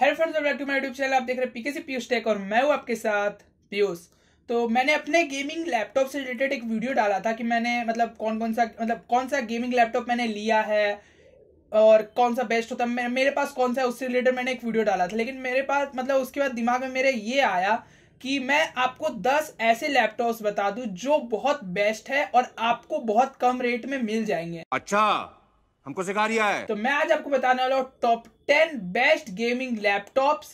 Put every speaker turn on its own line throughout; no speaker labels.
hello friends welcome to my YouTube channel आप देख रहे हैं पीके से पीयूष टेक और मैं हूं आपके साथ पीयूष तो मैंने अपने गेमिंग लैपटॉप से रिलेटेड एक वीडियो डाला था कि मैंने मतलब कौन कौन सा मतलब कौन सा गेमिंग लैपटॉप मैंने लिया है और कौन सा बेस्ट होता है मेरे पास कौन सा है उससे रिलेटेड मैंने एक वीडियो डाला था लेकिन मेरे पास मतलब उसके बाद दिमाग में मेरे ये आया कि मैं आपको दस ऐसे लैपटॉप बता दू जो बहुत बेस्ट है और आपको बहुत कम रेट में मिल जाएंगे अच्छा हमको सिखा रिया है तो मैं आज आपको बताने वाला हूँ top ten best gaming laptops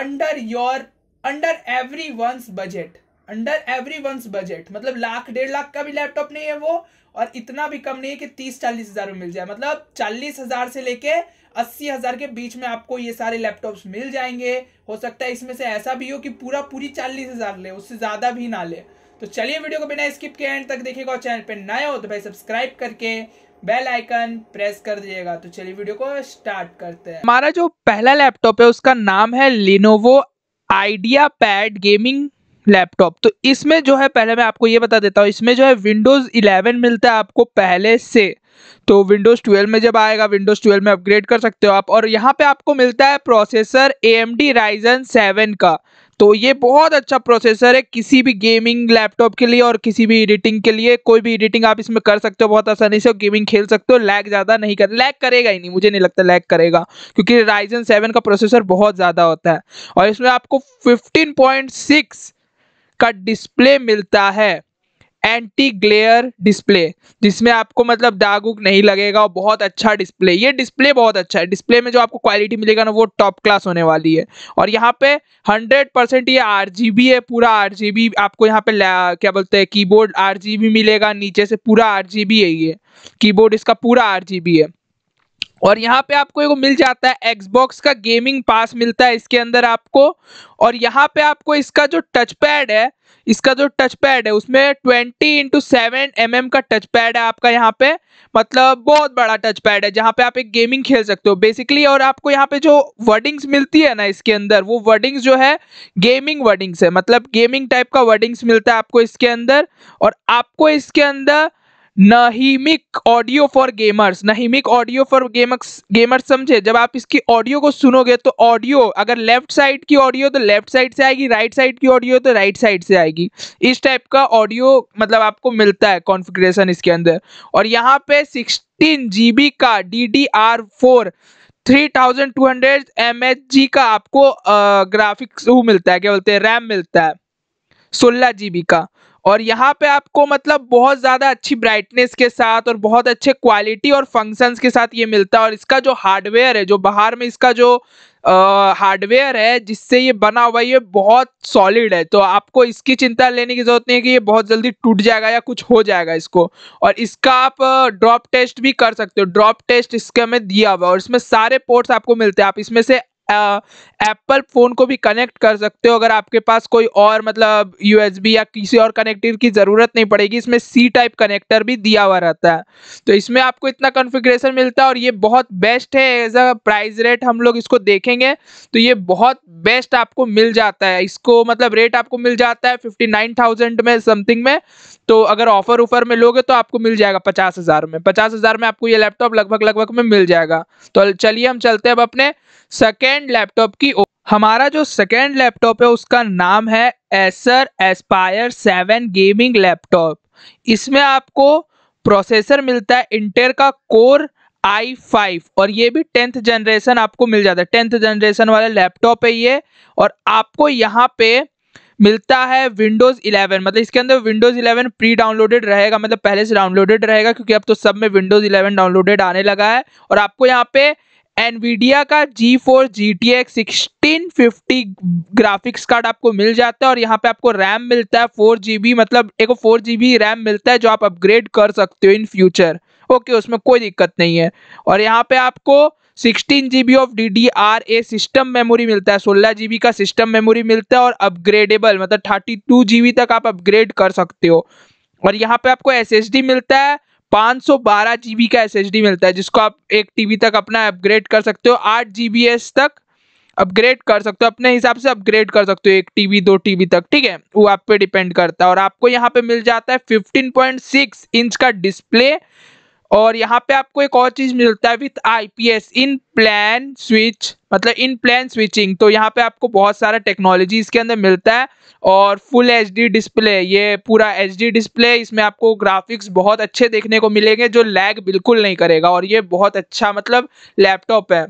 under your under everyone's budget under everyone's budget मतलब लाख डेढ़ लाख का भी लैपटॉप नहीं है वो और इतना भी कम नहीं है कि तीस चालीस हजार में मिल जाए मतलब चालीस हजार से लेके अस्सी हजार के बीच में आपको ये सारे लैपटॉप्स मिल जाएंगे हो सकता है इसमें से ऐसा भी हो कि पूरा पूरी चालीस हजार ले उससे ज्यादा भी ना ले तो चलिए वीडियो को बिना स्किप के एंड तक देखेगा और चैनल पर नए हो तो भाई सब्सक्राइब करके बेल आइकन प्रेस कर दीजिएगा तो चलिए वीडियो को स्टार्ट करते हैं हमारा जो पहला लैपटॉप है उसका नाम है Lenovo IdeaPad gaming laptop तो इसमें जो है पहले मैं आपको ये बता देता हूँ इसमें जो है विंडोज़ 11 मिलता है आपको पहले से तो विंडोज़ 12 में जब आएगा विंडोज़ 12 में अपग्रेड कर सकते हो आप और यहाँ पे आपको मिलता है processor A M D Ryzen seven का तो ये बहुत अच्छा प्रोसेसर है किसी भी गेमिंग लैपटॉप के लिए और किसी भी एडिटिंग के लिए कोई भी एडिटिंग आप इसमें कर सकते हो बहुत आसानी से और गेमिंग खेल सकते हो लैग ज़्यादा नहीं कर लैग करेगा ही नहीं मुझे नहीं लगता लैग करेगा क्योंकि राइजन सेवन का प्रोसेसर बहुत ज़्यादा होता है और इसमें आपको फिफ्टीन का डिस्प्ले मिलता है एंटी ग्लेयर डिस्प्ले जिसमें आपको मतलब दाग उग नहीं लगेगा और बहुत अच्छा डिस्प्ले ये डिस्प्ले बहुत अच्छा है डिस्प्ले में जो आपको क्वालिटी मिलेगा ना वो टॉप क्लास होने वाली है और यहाँ पे 100 परसेंट ये आर है पूरा आर आपको यहाँ पे क्या बोलते हैं कीबोर्ड आर मिलेगा नीचे से पूरा आर है ये कीबोर्ड इसका पूरा आर है और यहाँ पे आपको एक मिल जाता है एक्सबॉक्स का गेमिंग पास मिलता है इसके अंदर आपको और यहाँ पे आपको इसका जो टच पैड है इसका जो टच पैड है उसमें twenty into seven M M का टच पैड है आपका यहाँ पे मतलब बहुत बड़ा टच पैड है जहाँ पे आप एक गेमिंग खेल सकते हो बेसिकली और आपको यहाँ पे जो वर्डिंग्स मिलती है ना इसके अंदर वो वर्डिंग्स जो है गेमिंग वर्डिंग्स है मतलब गेमिंग टाइप का वर्डिंग्स मिलता है आपको इसके अंदर और आपको इसके अंदर Nahimic audio for gamers Nahimic audio for gamers gamers समझे जब आप इसकी ऑडियो को सुनोगे तो ऑडियो अगर लेफ्ट साइड की ऑडियो तो लेफ्ट साइड से आएगी राइट साइड की ऑडियो तो राइट साइड से आएगी इस टाइप का ऑडियो मतलब आपको मिलता है कॉन्फ़िगरेशन इसके अंदर और यहाँ पे सिक्सटीन जी का D D R four three thousand two hundred M H G का आपको ग्राफिक्स वो मिलता है क्या बोलते हैं रैम मिलता है सोलह जी का और यहाँ पे आपको मतलब बहुत ज़्यादा अच्छी ब्राइटनेस के साथ और बहुत अच्छे क्वालिटी और फंक्शंस के साथ ये मिलता है और इसका जो हार्डवेयर है जो बाहर में इसका जो हार्डवेयर है जिससे ये बना हुआ ये बहुत सॉलिड है तो आपको इसकी चिंता लेने की जरूरत नहीं है कि ये बहुत जल्दी टूट जाएगा या कुछ हो जाएगा इसको और इसका आप ड्रॉप टेस्ट भी कर सकते हो ड्रॉप टेस्ट इसके में दिया हुआ और इसमें सारे पोर्ट्स आपको मिलते हैं आप इसमें से एप्पल फ़ोन को भी कनेक्ट कर सकते हो अगर आपके पास कोई और मतलब यू या किसी और कनेक्टिव की ज़रूरत नहीं पड़ेगी इसमें सी टाइप कनेक्टर भी दिया हुआ रहता है तो इसमें आपको इतना कन्फिग्रेशन मिलता है और ये बहुत बेस्ट है एज अ प्राइस रेट हम लोग इसको देखेंगे तो ये बहुत बेस्ट आपको मिल जाता है इसको मतलब रेट आपको मिल जाता है फिफ्टी नाइन थाउजेंड में समथिंग में तो अगर ऑफर उफर में लोगे तो आपको मिल जाएगा पचास हज़ार में पचास हज़ार में आपको ये लैपटॉप लगभग लगभग में मिल जाएगा तो चलिए हम चलते हैं अब अपने सेकेंड लैपटॉप की हमारा जो सेकेंड लैपटॉप है उसका नाम है Acer Aspire seven gaming laptop इसमें आपको प्रोसेसर मिलता है इंटर का कोर आई फाइव और ये भी टेंथ जनरेशन आपको मिल जाता है टेंथ जनरेशन वाला लैपटॉप है ये और आपको यहाँ पे मिलता है विंडोज 11 मतलब इसके अंदर विंडोज 11 प्री डाउनलोडेड रहेगा मतलब पहले से डाउनलोडेड रहेगा क्योंकि अब तो सब में विंडोज 11 डाउनलोडेड आने लगा है और आपको यहाँ पे एनवीडिया का जी four G T X sixteen fifty graphics card आपको मिल जाता है और यहाँ पे आपको रैम मिलता है फोर जी बी मतलब एक फोर जी बी रैम मिलता है जो आप अपग्रेड कर सकते हो इन फ्यूचर ओके उसमें कोई दिक्कत नहीं है और यहाँ पे आपको sixteen G B of D D R A system memory मिलता है सोलह जी बी का सिस्टम मेमोरी मिलता है और अपग्रेडेबल मतलब थर्टी टू जी बी तक आप अपग्रेड कर सकते हो और यहाँ पे आपको एस एस डी मिलता है पाँच सौ बारह जीबी का एस मिलता है जिसको आप एक टीबी तक अपना अपग्रेड कर सकते हो आठ जी तक अपग्रेड कर सकते हो अपने हिसाब से अपग्रेड कर सकते हो एक टीबी दो टीबी तक ठीक है वो आप पे डिपेंड करता है और आपको यहाँ पे मिल जाता है 15.6 इंच का डिस्प्ले और यहाँ पे आपको एक और चीज मिलता है with IPS in plan switch मतलब इन प्लान स्विचिंग तो यहाँ पे आपको बहुत सारा टेक्नोलॉजी इसके अंदर मिलता है और फुल एचडी डिस्प्ले ये पूरा एचडी डिस्प्ले इसमें आपको ग्राफिक्स बहुत अच्छे देखने को मिलेंगे जो लैग बिल्कुल नहीं करेगा और ये बहुत अच्छा मतलब लैपटॉप है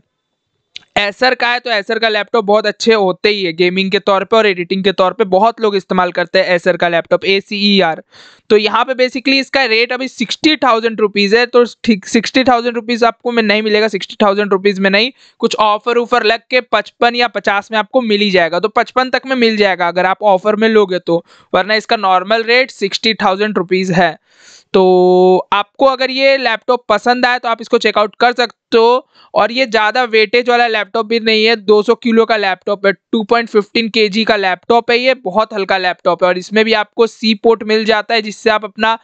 एसर का है तो एसर का लैपटॉप बहुत अच्छे होते ही है गेमिंग के तौर पे और एडिटिंग के तौर पे बहुत लोग इस्तेमाल करते हैं एसर का लैपटॉप ए सी ई आर तो यहाँ पे बेसिकली इसका रेट अभी सिक्सटी थाउजेंड रुपीज़ है तो ठीक सिक्सटी थाउजेंड रुपीज़ आपको में नहीं मिलेगा सिक्सटी थाउजेंड रुपीज़ में नहीं कुछ ऑफर ऊफर लग के पचपन या पचास में आपको मिल ही जाएगा तो पचपन तक में मिल जाएगा अगर आप ऑफर में लोगे तो वरना इसका normal rate sixty thousand rupees है तो आपको अगर ये लैपटॉप पसंद आए तो आप इसको चेकआउट कर सकते तो और ये ज़्यादा वेटेज वाला लैपटॉप भी नहीं है 200 किलो का लैपटॉप है 2.15 पॉइंट का लैपटॉप है ये बहुत हल्का लैपटॉप है और इसमें भी आपको सी पोर्ट मिल जाता है जिससे आप अपना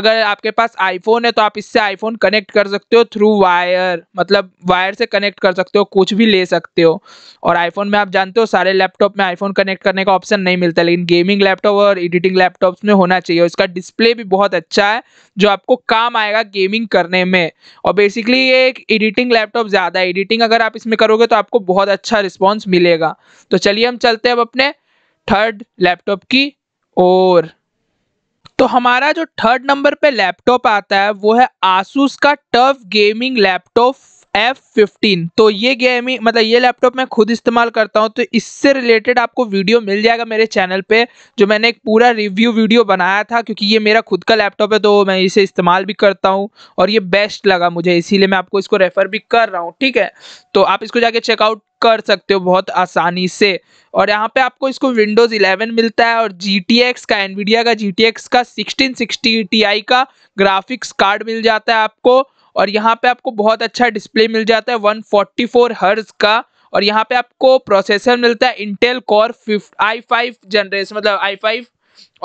अगर आपके पास आईफोन है तो आप इससे आईफोन कनेक्ट कर सकते हो थ्रू वायर मतलब वायर से कनेक्ट कर सकते हो कुछ भी ले सकते हो और आईफोन में आप जानते हो सारे लैपटॉप में आईफोन कनेक्ट करने का ऑप्शन नहीं मिलता लेकिन गेमिंग लैपटॉप और एडिटिंग लैपटॉप्स में होना चाहिए और इसका डिस्प्ले भी बहुत अच्छा है जो आपको काम आएगा गेमिंग करने में और बेसिकली ये एक एडिटिंग एडिटिंग लैपटॉप ज़्यादा है एडिटिंग अगर आप इसमें करोगे तो आपको बहुत अच्छा रिस्पॉन्स मिलेगा तो चलिए हम चलते हैं अब अपने थर्ड लैपटॉप की ओर तो हमारा जो थर्ड नंबर पे लैपटॉप आता है वो है आसूस का TUF gaming laptop F fifteen तो ये गेमिंग मतलब ये लैपटॉप मैं खुद इस्तेमाल करता हूँ तो इससे रिलेटेड आपको वीडियो मिल जाएगा मेरे चैनल पे जो मैंने एक पूरा रिव्यू वीडियो बनाया था क्योंकि ये मेरा खुद का लैपटॉप है तो मैं इसे इस्तेमाल भी करता हूँ और ये बेस्ट लगा मुझे इसीलिए मैं आपको इसको रेफ़र भी कर रहा हूँ ठीक है तो आप इसको जाके चेकआउट कर सकते हो बहुत आसानी से और यहाँ पे आपको इसको विंडोज़ 11 मिलता है और जी का एनवीडिया का जी का सिक्सटीन सिक्सटी का ग्राफिक्स कार्ड मिल जाता है आपको और यहाँ पे आपको बहुत अच्छा डिस्प्ले मिल जाता है 144 फोर्टी का और यहाँ पे आपको प्रोसेसर मिलता है Intel core fifth i five generation मतलब आई फाइव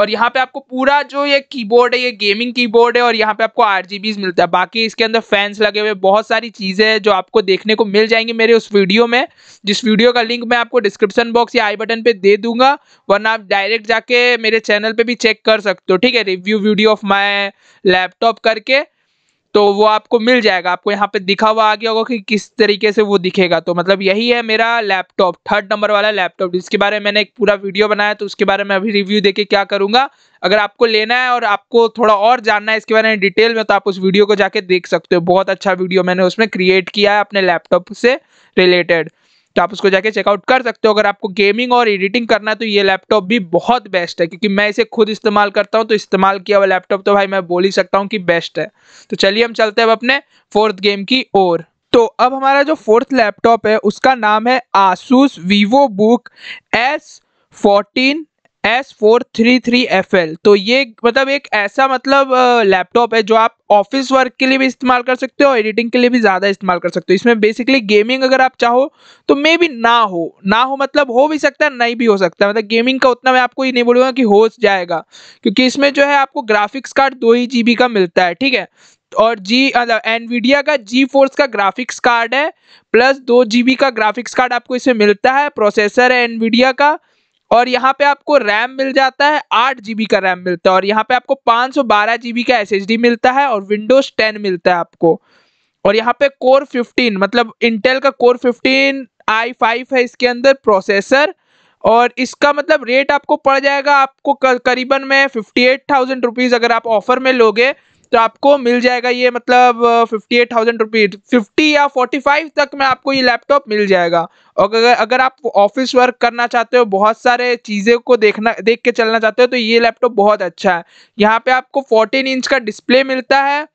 और यहाँ पे आपको पूरा जो ये कीबोर्ड है ये गेमिंग कीबोर्ड है और यहाँ पे आपको आर मिलता है बाकी इसके अंदर फैंस लगे हुए बहुत सारी चीज़ें हैं जो आपको देखने को मिल जाएंगी मेरे उस वीडियो में जिस वीडियो का लिंक मैं आपको डिस्क्रिप्शन बॉक्स या आई बटन पे दे दूंगा वरना आप डायरेक्ट जाके मेरे चैनल पर भी चेक कर सकते हो ठीक है review video of my laptop करके तो वो आपको मिल जाएगा आपको यहाँ पे दिखा हुआ आ गया होगा कि किस तरीके से वो दिखेगा तो मतलब यही है मेरा लैपटॉप थर्ड नंबर वाला लैपटॉप जिसके बारे में मैंने एक पूरा वीडियो बनाया तो उसके बारे में अभी रिव्यू देके क्या करूँगा अगर आपको लेना है और आपको थोड़ा और जानना है इसके बारे में डिटेल में तो आप उस वीडियो को जाके देख सकते हो बहुत अच्छा वीडियो मैंने उसमें क्रिएट किया है अपने लैपटॉप से रिलेटेड तो आप उसको जाके चेकआउट कर सकते हो अगर आपको गेमिंग और एडिटिंग करना है तो ये लैपटॉप भी बहुत बेस्ट है क्योंकि मैं इसे खुद इस्तेमाल करता हूँ तो इस्तेमाल किया हुआ लैपटॉप तो भाई मैं बोल ही सकता हूँ कि बेस्ट है तो चलिए हम चलते हैं अब अपने फोर्थ गेम की ओर तो अब हमारा जो फोर्थ लैपटॉप है उसका नाम है Asus VivoBook S fourteen S four three three F L तो ये मतलब एक ऐसा मतलब लैपटॉप है जो आप ऑफिस वर्क के लिए भी इस्तेमाल कर सकते हो एडिटिंग के लिए भी ज़्यादा इस्तेमाल कर सकते हो इसमें बेसिकली गेमिंग अगर आप चाहो तो मे भी ना हो ना हो मतलब हो भी सकता है नहीं भी हो सकता है मतलब गेमिंग का उतना मैं आपको ये नहीं बोलूँगा कि हो जाएगा क्योंकि इसमें जो है आपको ग्राफिक्स कार्ड दो ही जी का मिलता है ठीक है और जी मतलब एनवीडिया का जी फोर्स का ग्राफिक्स कार्ड है प्लस दो जी का ग्राफिक्स कार्ड आपको इसमें मिलता है प्रोसेसर है एनवीडिया का और यहाँ पे आपको रैम मिल जाता है आठ जीबी का रैम मिलता है और यहाँ पे आपको पाँच सौ बारह जीबी का एस मिलता है और विंडोज टेन मिलता है आपको और यहाँ पे कोर फिफ्टीन मतलब इंटेल का कोर फिफ्टीन आई फाइव है इसके अंदर प्रोसेसर और इसका मतलब रेट आपको पड़ जाएगा आपको करीबन में फिफ्टी एट थाउजेंड रुपीज़ अगर आप ऑफर में लोगे तो आपको मिल जाएगा ये मतलब fifty eight thousand rupees fifty या फोर्टी फाइव तक में आपको ये लैपटॉप मिल जाएगा और अगर अगर आप ऑफिस वर्क करना चाहते हो बहुत सारे चीज़ें को देखना देख के चलना चाहते हो तो ये लैपटॉप बहुत अच्छा है यहाँ पे आपको फोर्टीन इंच का डिस्प्ले मिलता है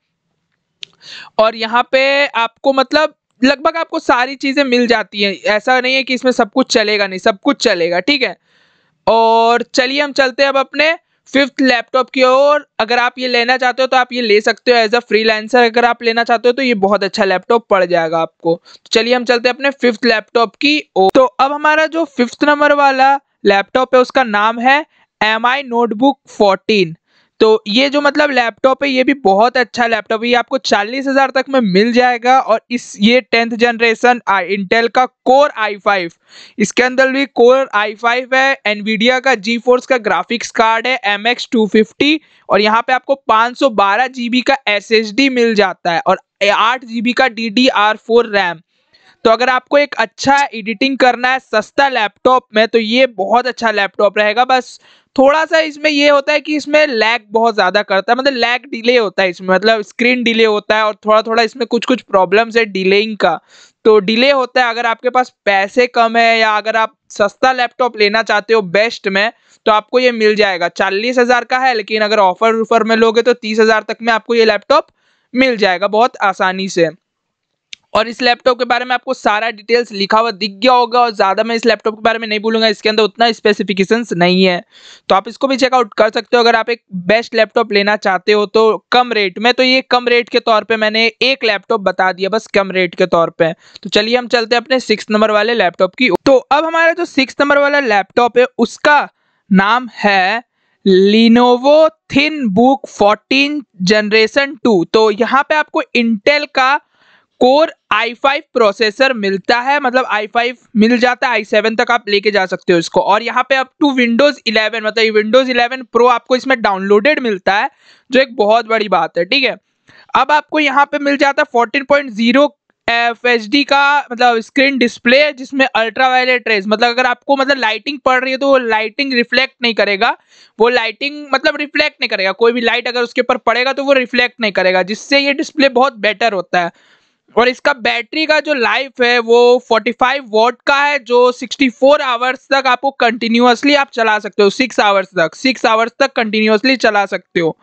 और यहाँ पे आपको मतलब लगभग आपको सारी चीज़ें मिल जाती हैं ऐसा नहीं है कि इसमें सब कुछ चलेगा नहीं सब कुछ चलेगा ठीक है और चलिए हम चलते हैं अब अपने फिफ्थ लैपटॉप की और अगर आप ये लेना चाहते हो तो आप ये ले सकते हो एज अ फ्रीलांसर अगर आप लेना चाहते हो तो ये बहुत अच्छा लैपटॉप पड़ जाएगा आपको तो चलिए हम चलते हैं अपने फिफ्थ लैपटॉप की ओर तो अब हमारा जो फिफ्थ नंबर वाला लैपटॉप है उसका नाम है एम आई नोटबुक फोर्टीन तो ये जो मतलब लैपटॉप है ये भी बहुत अच्छा लैपटॉप है ये आपको चालीस हजार तक में मिल जाएगा और इस ये टेंथ जनरेशन इंटेल का कोर आई फाइव इसके अंदर भी कोर आई फाइव है एनवीडिया का जी फोर्स का ग्राफिक्स कार्ड है एम एक्स टू फिफ्टी और यहाँ पे आपको पाँच सौ बारह जी बी का एस एस डी मिल जाता है और आठ जी बी का D D R four RAM तो अगर आपको एक अच्छा एडिटिंग करना है सस्ता लैपटॉप में तो ये बहुत अच्छा लैपटॉप रहेगा बस थोड़ा सा इसमें ये होता है कि इसमें लैग बहुत ज़्यादा करता है मतलब लैग डिले होता है इसमें मतलब स्क्रीन डिले होता है और थोड़ा थोड़ा इसमें कुछ कुछ प्रॉब्लम्स है डिलेइंग का तो डिले होता है अगर आपके पास पैसे कम है या अगर आप सस्ता लैपटॉप लेना चाहते हो बेस्ट में तो आपको ये मिल जाएगा चालीस हज़ार का है लेकिन अगर ऑफर उफर में लोगे तो तीस हज़ार तक में आपको ये लैपटॉप मिल जाएगा बहुत आसानी से और इस लैपटॉप के बारे में आपको सारा डिटेल्स लिखा हुआ दिख गया होगा और ज़्यादा मैं इस लैपटॉप के बारे में नहीं बोलूँगा इसके अंदर उतना स्पेसिफिकेशंस नहीं है तो आप इसको भी चेकआउट कर सकते हो अगर आप एक बेस्ट लैपटॉप लेना चाहते हो तो कम रेट में तो ये कम रेट के तौर पर मैंने एक लैपटॉप बता दिया बस कम रेट के तौर पर तो चलिए हम चलते हैं अपने सिक्स नंबर वाले लैपटॉप की तो अब हमारा जो सिक्स नंबर वाला लैपटॉप है उसका नाम है Lenovo ThinkBook fourteen generation two तो यहाँ पे आपको इंटेल का कोर i5 प्रोसेसर मिलता है मतलब i5 मिल जाता है i7 तक आप लेके जा सकते हो इसको और यहाँ पे अप टू विंडोज 11 मतलब विंडोज 11 प्रो आपको इसमें डाउनलोडेड मिलता है जो एक बहुत बड़ी बात है ठीक है अब आपको यहाँ पे मिल जाता है fourteen point zero F H D का मतलब स्क्रीन डिस्प्ले है जिसमें अल्ट्रा वायलेट रेज मतलब अगर आपको मतलब लाइटिंग पड़ रही है तो वो लाइटिंग रिफ्लेक्ट नहीं करेगा वो लाइटिंग मतलब रिफ्लेक्ट नहीं करेगा कोई भी लाइट अगर उसके ऊपर पड़ेगा तो वो रिफ्लेक्ट नहीं करेगा जिससे ये डिस्प्ले बहुत बेटर होता है और इसका बैटरी का जो लाइफ है वो 45 वॉट का है जो 64 आवर्स तक आपको कंटिन्यूसली आप चला सकते हो सिक्स आवर्स तक सिक्स आवर्स तक कंटिन्यूसली चला सकते हो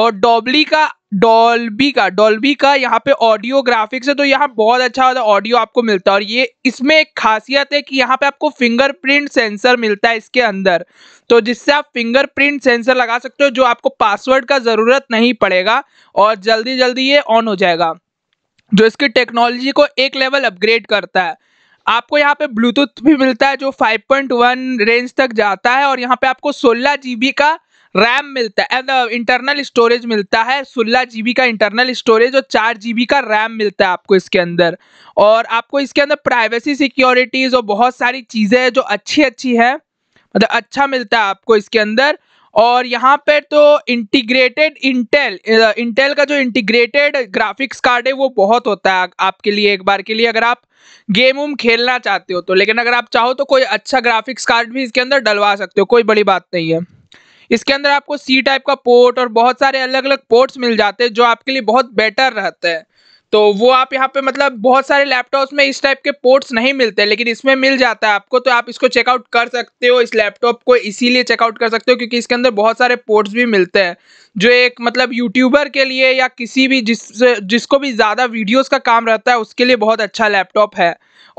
और डॉबली का डॉल्बी का डॉल्बी का यहाँ पे ऑडियो ग्राफिक्स है तो यहाँ बहुत अच्छा होता है ऑडियो आपको मिलता है और ये इसमें एक खासियत है कि यहाँ पे आपको फिंगरप्रिंट सेंसर मिलता है इसके अंदर तो जिससे आप फिंगरप्रिंट सेंसर लगा सकते हो जो आपको पासवर्ड का ज़रूरत नहीं पड़ेगा और जल्दी जल्दी ये ऑन हो जाएगा जो इसकी टेक्नोलॉजी को एक लेवल अपग्रेड करता है आपको यहाँ पे ब्लूटूथ भी मिलता है जो 5.1 रेंज तक जाता है और यहाँ पे आपको सोलह जी का रैम मिलता है इंटरनल स्टोरेज uh, मिलता है सोलह जी का इंटरनल स्टोरेज और चार जी का रैम मिलता है आपको इसके अंदर और आपको इसके अंदर प्राइवेसी सिक्योरिटीज़ और बहुत सारी चीज़ें हैं जो अच्छी अच्छी हैं मतलब अच्छा मिलता है आपको इसके अंदर और यहाँ पे तो इंटीग्रेटेड इंटेल इंटेल का जो इंटीग्रेटेड ग्राफिक्स कार्ड है वो बहुत होता है आपके लिए एक बार के लिए अगर आप गेम उम खेलना चाहते हो तो लेकिन अगर आप चाहो तो कोई अच्छा ग्राफिक्स कार्ड भी इसके अंदर डलवा सकते हो कोई बड़ी बात नहीं है इसके अंदर आपको सी टाइप का पोर्ट और बहुत सारे अलग अलग पोर्ट्स मिल जाते हैं जो आपके लिए बहुत बेटर रहते हैं तो वो आप यहाँ पे मतलब बहुत सारे लैपटॉप्स में इस टाइप के पोर्ट्स नहीं मिलते लेकिन इसमें मिल जाता है आपको तो आप इसको चेकआउट कर सकते हो इस लैपटॉप को इसीलिए चेकआउट कर सकते हो क्योंकि इसके अंदर बहुत सारे पोर्ट्स भी मिलते हैं जो एक मतलब यूट्यूबर के लिए या किसी भी जिस जिसको भी ज़्यादा वीडियोज़ का काम रहता है उसके लिए बहुत अच्छा लैपटॉप है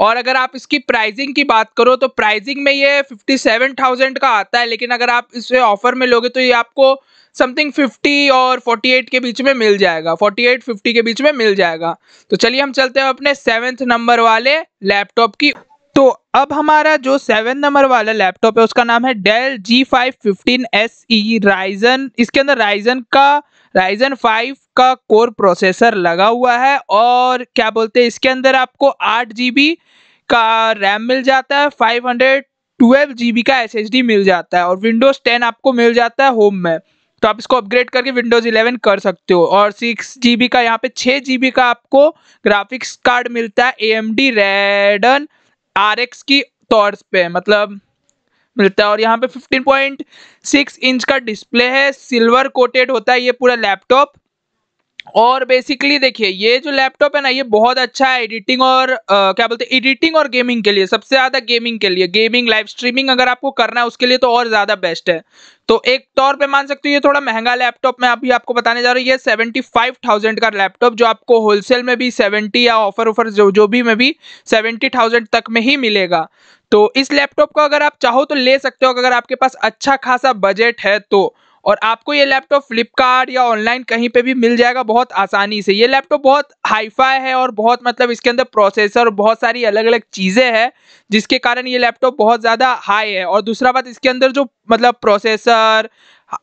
और अगर आप इसकी प्राइजिंग की बात करो तो प्राइजिंग में ये फिफ्टी सेवन थाउजेंड का आता है लेकिन अगर आप इसे ऑफर में लोगे तो ये आपको समथिंग 50 और 48 के बीच में मिल जाएगा 48 50 के बीच में मिल जाएगा तो चलिए हम चलते हैं अपने सेवेंथ नंबर वाले लैपटॉप की तो अब हमारा जो सेवन नंबर वाला लैपटॉप है उसका नाम है Dell G five fifteen S E Ryzen इसके अंदर राइजन का राइजन फाइव का कोर प्रोसेसर लगा हुआ है और क्या बोलते हैं इसके अंदर आपको आठ जी का रैम मिल जाता है फाइव हंड्रेड ट्वेल्व जी का एस मिल जाता है और विंडोज़ टेन आपको मिल जाता है होम में तो आप इसको अपग्रेड करके विंडोज़ 11 कर सकते हो और सिक्स जी का यहाँ पे छः जी का आपको ग्राफिक्स कार्ड मिलता है M D Radeon R X की तौर पे मतलब मिलता है और यहाँ पे 15.6 इंच का डिस्प्ले है सिल्वर कोटेड होता है ये पूरा लैपटॉप और बेसिकली देखिए ये जो लैपटॉप है ना ये बहुत अच्छा है एडिटिंग और आ, क्या बोलते हैं एडिटिंग और गेमिंग के लिए सबसे ज़्यादा गेमिंग के लिए गेमिंग लाइव स्ट्रीमिंग अगर आपको करना है उसके लिए तो और ज़्यादा बेस्ट है तो एक तौर तो पे मान सकते हो ये थोड़ा महंगा लैपटॉप मैं अभी आपको बताने जा रहा हूँ ये सेवेंटी फाइव थाउजेंड का लैपटॉप जो आपको होलसेल में भी सेवेंटी या ऑफर ऑफर जो जो भी में भी सेवेंटी थाउजेंड तक में ही मिलेगा तो इस लैपटॉप को अगर आप चाहो तो ले सकते हो अगर आपके पास अच्छा खासा बजट है तो और आपको ये लैपटॉप फ्लिपकार्ट या ऑनलाइन कहीं पे भी मिल जाएगा बहुत आसानी से ये लैपटॉप बहुत हाईफाई है और बहुत मतलब इसके अंदर प्रोसेसर बहुत सारी अलग अलग चीज़ें हैं जिसके कारण ये लैपटॉप बहुत ज़्यादा हाई है और दूसरा बात इसके अंदर जो मतलब प्रोसेसर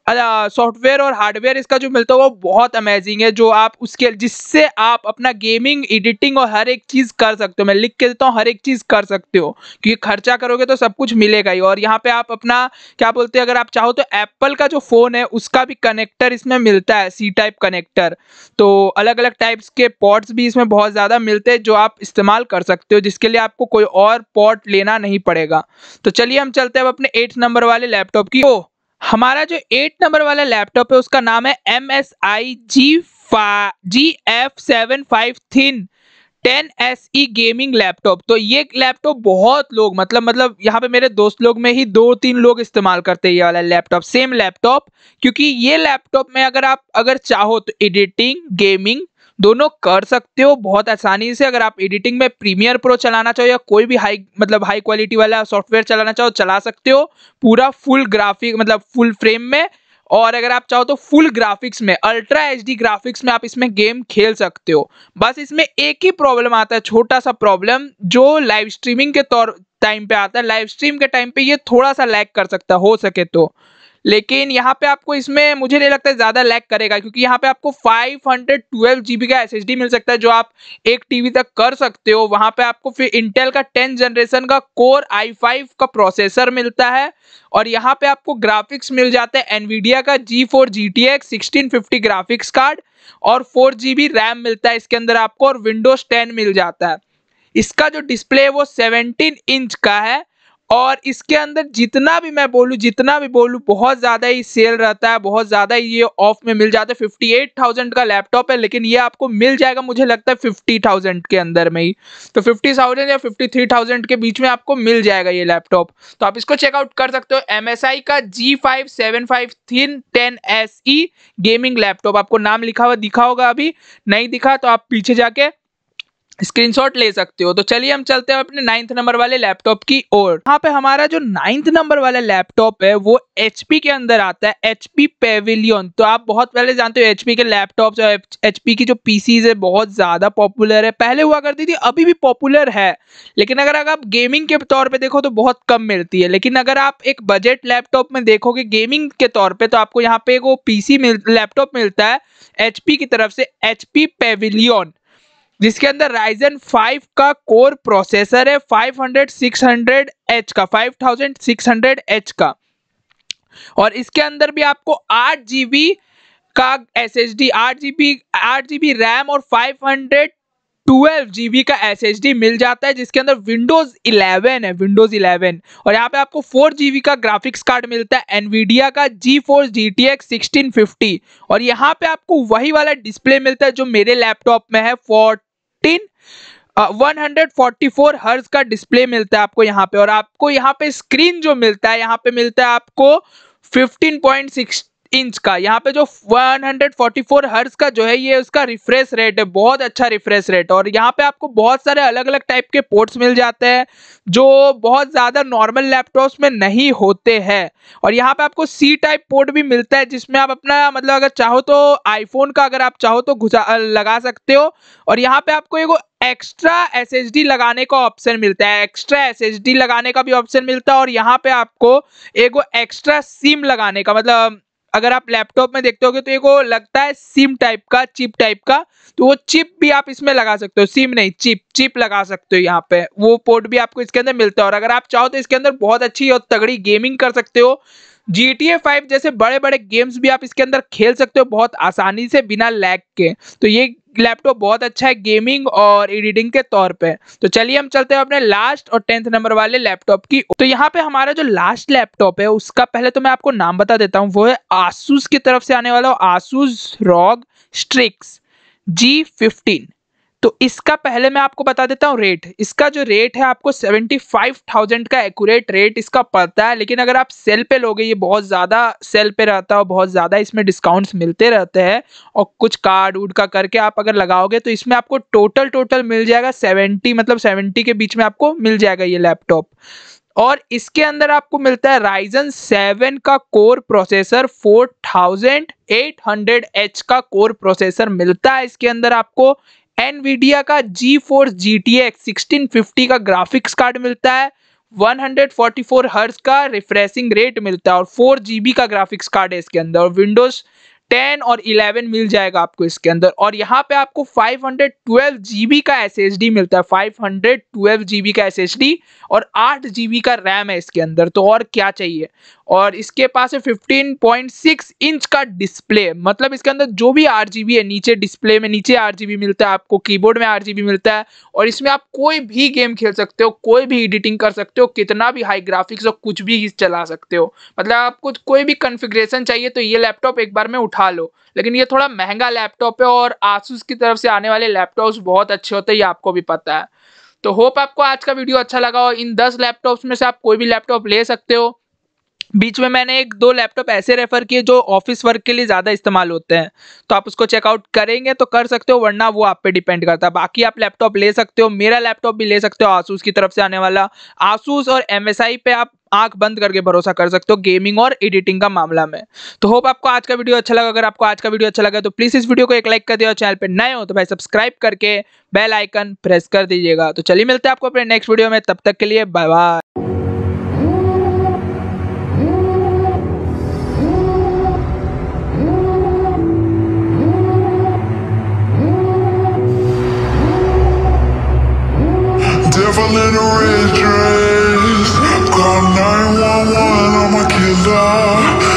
सॉफ्टवेयर और हार्डवेयर इसका जो मिलता है वो बहुत अमेजिंग है जो आप उसके जिससे आप अपना गेमिंग एडिटिंग और हर एक चीज़ कर सकते हो मैं लिख के देता हूँ हर एक चीज़ कर सकते हो क्योंकि खर्चा करोगे तो सब कुछ मिलेगा ही और यहाँ पे आप अपना क्या बोलते हैं अगर आप चाहो तो एप्पल का जो फ़ोन है उसका भी कनेक्टर इसमें मिलता है सी टाइप कनेक्टर तो अलग अलग टाइप्स के पॉट्स भी इसमें बहुत ज़्यादा मिलते हैं जो आप इस्तेमाल कर सकते हो जिसके लिए आपको कोई और पॉट लेना नहीं पड़ेगा तो चलिए हम चलते हैं अब अपने एट्थ नंबर वाले लैपटॉप की ओ हमारा जो एट नंबर वाला लैपटॉप है उसका नाम है एम एस आई जी फा G F seven five thin ten S E gaming laptop तो ये लैपटॉप बहुत लोग मतलब मतलब यहाँ पे मेरे दोस्त लोग में ही दो तीन लोग इस्तेमाल करते हैं ये वाला लैपटॉप सेम लैपटॉप क्योंकि ये लैपटॉप में अगर आप अगर चाहो तो एडिटिंग गेमिंग दोनों कर सकते हो बहुत आसानी से अगर आप एडिटिंग में प्रीमियर प्रो चलाना चाहो या कोई भी हाई मतलब हाई क्वालिटी वाला सॉफ्टवेयर चलाना चाहो चला सकते हो पूरा फुल ग्राफिक मतलब फुल फ्रेम में और अगर आप चाहो तो फुल ग्राफिक्स में अल्ट्रा एच ग्राफिक्स में आप इसमें गेम खेल सकते हो बस इसमें एक ही प्रॉब्लम आता है छोटा सा प्रॉब्लम जो लाइव स्ट्रीमिंग के तौर टाइम पे आता है लाइव स्ट्रीम के टाइम पे ये थोड़ा सा लैग कर सकता है हो सके तो लेकिन यहाँ पे आपको इसमें मुझे नहीं लगता है ज़्यादा लैक करेगा क्योंकि यहाँ पे आपको 512 जीबी का एस मिल सकता है जो आप एक टीवी तक कर सकते हो वहाँ पे आपको फिर इंटेल का 10 जनरेशन का कोर आई फाइव का प्रोसेसर मिलता है और यहाँ पे आपको ग्राफिक्स मिल जाता है एनवीडिया का जी four G T X graphics card और फोर जी रैम मिलता है इसके अंदर आपको और विंडोज टेन मिल जाता है इसका जो डिस्प्ले है वो सेवनटीन इंच का है और इसके अंदर जितना भी मैं बोलूँ जितना भी बोलूँ बहुत ज़्यादा ही सेल रहता है बहुत ज़्यादा ही ये ऑफ में मिल जाता है फिफ्टी एट थाउजेंड का लैपटॉप है लेकिन ये आपको मिल जाएगा मुझे लगता है फिफ्टी थाउजेंड के अंदर में ही तो फिफ्टी थाउजेंड या फिफ्टी थ्री थाउजेंड के बीच में आपको मिल जाएगा ये लैपटॉप तो आप इसको चेकआउट कर सकते हो एम एस आई का G five seven five thin ten S E gaming laptop आपको नाम लिखा हुआ दिखा होगा अभी नहीं दिखा तो आप पीछे जाके स्क्रीनशॉट ले सकते हो तो चलिए हम चलते हैं अपने नाइन्थ नंबर वाले लैपटॉप की ओर यहाँ पे हमारा जो नाइन्थ नंबर वाला लैपटॉप है वो एच के अंदर आता है एच पेविलियन तो आप बहुत पहले जानते हो एच के लैपटॉप और एच की जो पीसीज है बहुत ज्यादा पॉपुलर है पहले हुआ करती थी अभी भी पॉपुलर है लेकिन अगर आप गेमिंग के तौर पर देखो तो बहुत कम मिलती है लेकिन अगर आप एक बजट लैपटॉप में देखोगे गेमिंग के तौर पर तो आपको यहाँ पे वो पी मिल लैपटॉप मिलता है एच की तरफ से एच पेविलियन जिसके अंदर राइजन 5 का कोर प्रोसेसर है 500 600 एच का 5600 एच का और इसके अंदर भी आपको आठ जीबी का एस एच डी आठ जीबी आठ रैम और 500 ट्वेल्व जी का एस मिल जाता है जिसके अंदर विंडोज 11 है विंडोज 11 और यहाँ पे आपको फोर जी का ग्राफिक्स कार्ड मिलता है एनवीडिया का जी four G T X sixteen और यहाँ पे आपको वही वाला डिस्प्ले मिलता है जो मेरे लैपटॉप में है फोर्ट fifteen one hundred forty four hertz का डिस्प्ले मिलता है आपको यहाँ पे और आपको यहाँ पे स्क्रीन जो मिलता है यहाँ पे मिलता है आपको फिफ्टीन पॉइंट सिक्स इंच का यहाँ पे जो 144 हंड्रेड का जो है ये उसका रिफ्रेश रेट है बहुत अच्छा रिफ्रेश रेट और यहाँ पे आपको बहुत सारे अलग अलग टाइप के पोर्ट्स मिल जाते हैं जो बहुत ज़्यादा नॉर्मल लैपटॉप्स में नहीं होते हैं और यहाँ पे आपको सी टाइप पोर्ट भी मिलता है जिसमें आप अपना मतलब अगर चाहो तो आईफोन का अगर आप चाहो तो घुसा लगा सकते हो और यहाँ पे आपको एक एक्स्ट्रा एस लगाने का ऑप्शन मिलता है एक्स्ट्रा एस लगाने का भी ऑप्शन मिलता है और यहाँ पे आपको एक एक्स्ट्रा सिम लगाने का मतलब अगर आप लैपटॉप में देखते होगे तो एक वो लगता है सिम टाइप का चिप टाइप का तो वो चिप भी आप इसमें लगा सकते हो सिम नहीं चिप चिप लगा सकते हो यहाँ पे वो पोर्ट भी आपको इसके अंदर मिलता है और अगर आप चाहो तो इसके अंदर बहुत अच्छी और तगड़ी गेमिंग कर सकते हो जी टी ए फाइव जैसे बड़े बड़े गेम्स भी आप इसके अंदर खेल सकते हो बहुत आसानी से बिना लैग के तो ये लैपटॉप बहुत अच्छा है गेमिंग और एडिटिंग के तौर पे तो चलिए हम चलते हैं अपने लास्ट और टेंथ नंबर वाले लैपटॉप की तो यहाँ पे हमारा जो लास्ट लैपटॉप है उसका पहले तो मैं आपको नाम बता देता हूँ वो है आसूस की तरफ से आने वाला Asus ROG Strix G fifteen तो इसका पहले मैं आपको बता देता हूँ रेट इसका जो रेट है आपको सेवेंटी फाइव थाउजेंड का एक्यूरेट रेट इसका पड़ता है लेकिन अगर आप सेल पे लोगे ये बहुत ज़्यादा सेल पे रहता है बहुत ज़्यादा इसमें डिस्काउंट्स मिलते रहते हैं और कुछ कार्ड उड का करके आप अगर लगाओगे तो इसमें आपको टोटल टोटल मिल जाएगा सेवेंटी मतलब सेवेंटी के बीच में आपको मिल जाएगा ये लैपटॉप और इसके अंदर आपको मिलता है राइजन सेवन का core processor four thousand eight hundred H का कोर प्रोसेसर मिलता है इसके अंदर आपको एनवीडिया का जी फोर जी टी का ग्राफिक्स कार्ड मिलता है 144 हर्ट्ज का रिफ्रेशिंग रेट मिलता है और फोर जी का ग्राफिक्स कार्ड है इसके अंदर और विंडोज 10 और 11 मिल जाएगा आपको इसके अंदर और यहाँ पे आपको 512 जीबी का एसएसडी मिलता है 512 जीबी का एसएसडी और 8 जीबी का रैम है इसके अंदर तो और क्या चाहिए और इसके पास है 15.6 इंच का डिस्प्ले मतलब इसके अंदर जो भी आर है नीचे डिस्प्ले में नीचे आर मिलता है आपको कीबोर्ड में आर मिलता है और इसमें आप कोई भी गेम खेल सकते हो कोई भी एडिटिंग कर सकते हो कितना भी हाई ग्राफिक्स और कुछ भी चला सकते हो मतलब आपको कोई भी कन्फिग्रेशन चाहिए तो ये लैपटॉप एक बार में उठा लो लेकिन ये थोड़ा महंगा लैपटॉप है और आसूस की तरफ से आने वाले लैपटॉप्स बहुत अच्छे होते हैं ये आपको भी पता है तो होप आपको आज का वीडियो अच्छा लगा और इन दस लैपटॉप्स में से आप कोई भी लैपटॉप ले सकते हो बीच में मैंने एक दो लैपटॉप ऐसे रेफर किए जो ऑफिस वर्क के लिए ज़्यादा इस्तेमाल होते हैं तो आप उसको चेकआउट करेंगे तो कर सकते हो वरना वो आप पे डिपेंड करता है बाकी आप लैपटॉप ले सकते हो मेरा लैपटॉप भी ले सकते हो आसूस की तरफ से आने वाला आसूस और एम पे आप आंख बंद करके भरोसा कर सकते हो गेमिंग और एडिटिंग का मामला में तो होप आपको आज का वीडियो अच्छा लगा अगर आपको आज का वीडियो अच्छा लगा तो प्लीज़ इस वीडियो को एक लाइक कर दिया और चैनल पर नए हो तो भाई सब्सक्राइब करके बेल आइकन प्रेस कर दीजिएगा तो चलिए मिलते हैं आपको अपने नेक्स्ट वीडियो में तब तक के लिए bye bye never let a red dress Call 911, I'm a killer